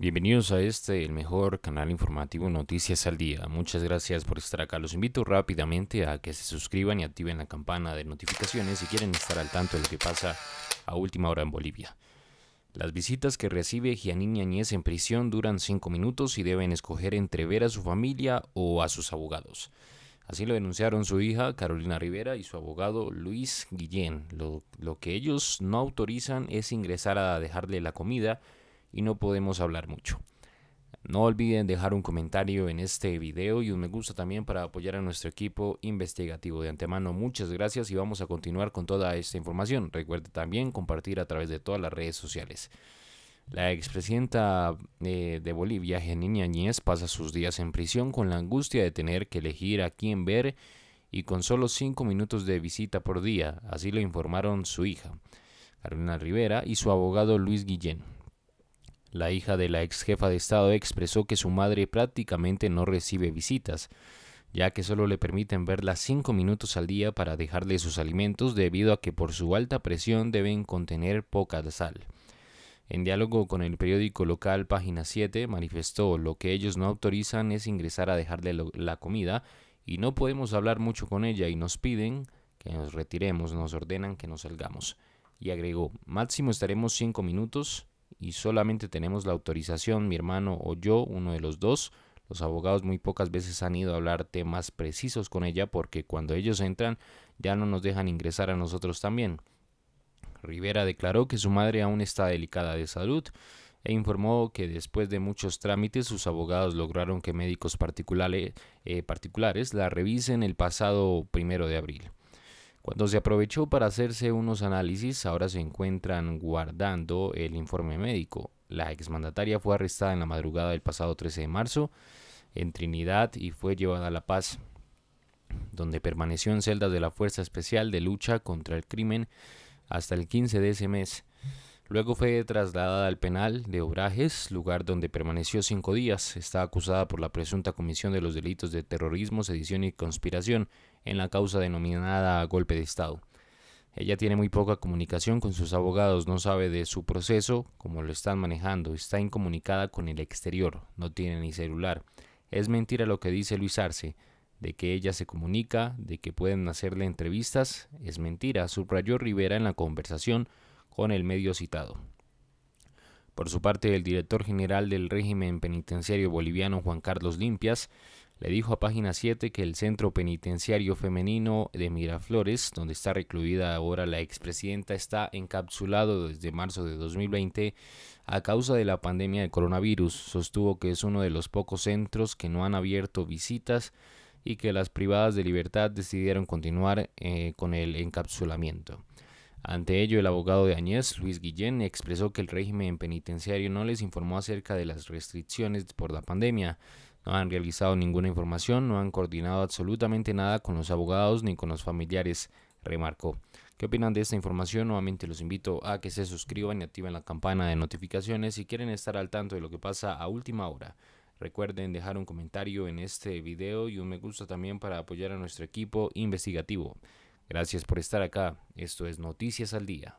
Bienvenidos a este, el mejor canal informativo Noticias al Día. Muchas gracias por estar acá. Los invito rápidamente a que se suscriban y activen la campana de notificaciones si quieren estar al tanto de lo que pasa a última hora en Bolivia. Las visitas que recibe Gianini Añez en prisión duran cinco minutos y deben escoger entre ver a su familia o a sus abogados. Así lo denunciaron su hija Carolina Rivera y su abogado Luis Guillén. lo, que ellos no autorizan es ingresar a dejarle la comida y no podemos hablar mucho. No olviden dejar un comentario en este video y un me gusta también para apoyar a nuestro equipo investigativo. De antemano, muchas gracias y vamos a continuar con toda esta información. Recuerde también compartir a través de todas las redes sociales. La expresidenta eh, de Bolivia, Janine Añez, pasa sus días en prisión con la angustia de tener que elegir a quién ver y con solo cinco minutos de visita por día, así lo informaron su hija, Carolina Rivera, y su abogado Luis Guillén. La hija de la ex jefa de Estado expresó que su madre prácticamente no recibe visitas, ya que solo le permiten verla cinco minutos al día para dejarle sus alimentos debido a que por su alta presión deben contener poca sal. En diálogo con el periódico local Página 7 manifestó lo que ellos no autorizan es ingresar a dejarle la comida y no podemos hablar mucho con ella y nos piden que nos retiremos, nos ordenan que nos salgamos. Y agregó, máximo estaremos cinco minutos y solamente tenemos la autorización, mi hermano o yo, uno de los dos. Los abogados muy pocas veces han ido a hablar temas precisos con ella porque cuando ellos entran ya no nos dejan ingresar a nosotros también. Rivera declaró que su madre aún está delicada de salud e informó que después de muchos trámites sus abogados lograron que médicos particulares, eh, particulares la revisen el pasado primero de abril. Cuando se aprovechó para hacerse unos análisis, ahora se encuentran guardando el informe médico. La exmandataria fue arrestada en la madrugada del pasado 13 de marzo en Trinidad y fue llevada a La Paz, donde permaneció en celdas de la Fuerza Especial de Lucha contra el Crimen hasta el 15 de ese mes. Luego fue trasladada al penal de Obrajes, lugar donde permaneció cinco días. Está acusada por la presunta comisión de los delitos de terrorismo, sedición y conspiración en la causa denominada golpe de Estado. Ella tiene muy poca comunicación con sus abogados, no sabe de su proceso, cómo lo están manejando, está incomunicada con el exterior, no tiene ni celular. Es mentira lo que dice Luis Arce, de que ella se comunica, de que pueden hacerle entrevistas, es mentira, subrayó Rivera en la conversación con el medio citado. Por su parte, el director general del régimen penitenciario boliviano Juan Carlos Limpias le dijo a Página 7 que el Centro Penitenciario Femenino de Miraflores, donde está recluida ahora la expresidenta, está encapsulado desde marzo de 2020 a causa de la pandemia de coronavirus. Sostuvo que es uno de los pocos centros que no han abierto visitas y que las privadas de libertad decidieron continuar eh, con el encapsulamiento. Ante ello, el abogado de Añez, Luis Guillén, expresó que el régimen penitenciario no les informó acerca de las restricciones por la pandemia, no han realizado ninguna información, no han coordinado absolutamente nada con los abogados ni con los familiares, remarcó. ¿Qué opinan de esta información? Nuevamente los invito a que se suscriban y activen la campana de notificaciones si quieren estar al tanto de lo que pasa a última hora. Recuerden dejar un comentario en este video y un me gusta también para apoyar a nuestro equipo investigativo. Gracias por estar acá. Esto es Noticias al Día.